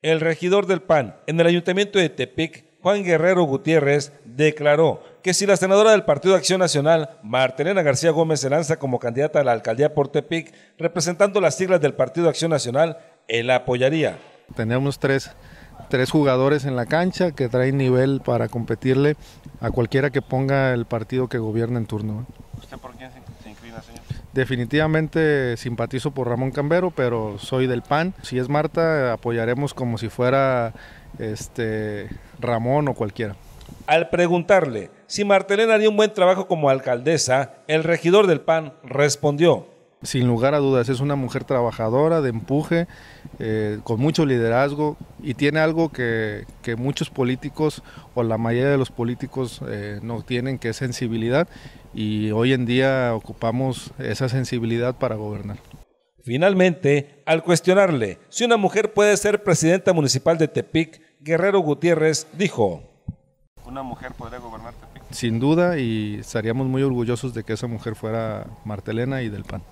El regidor del PAN en el ayuntamiento de Tepic, Juan Guerrero Gutiérrez, declaró que si la senadora del Partido de Acción Nacional, Martelena García Gómez, se lanza como candidata a la alcaldía por Tepic, representando las siglas del Partido de Acción Nacional, él apoyaría. Tenemos tres, tres jugadores en la cancha que traen nivel para competirle a cualquiera que ponga el partido que gobierna en turno. Definitivamente simpatizo por Ramón Cambero, pero soy del PAN. Si es Marta, apoyaremos como si fuera este Ramón o cualquiera. Al preguntarle si Martelena haría un buen trabajo como alcaldesa, el regidor del PAN respondió. Sin lugar a dudas, es una mujer trabajadora, de empuje, eh, con mucho liderazgo y tiene algo que, muchos políticos o la mayoría de los políticos eh, no tienen, que es sensibilidad y hoy en día ocupamos esa sensibilidad para gobernar. Finalmente, al cuestionarle si una mujer puede ser presidenta municipal de Tepic, Guerrero Gutiérrez dijo, ¿Una mujer podría gobernar Tepic? Sin duda y estaríamos muy orgullosos de que esa mujer fuera Martelena y del PAN.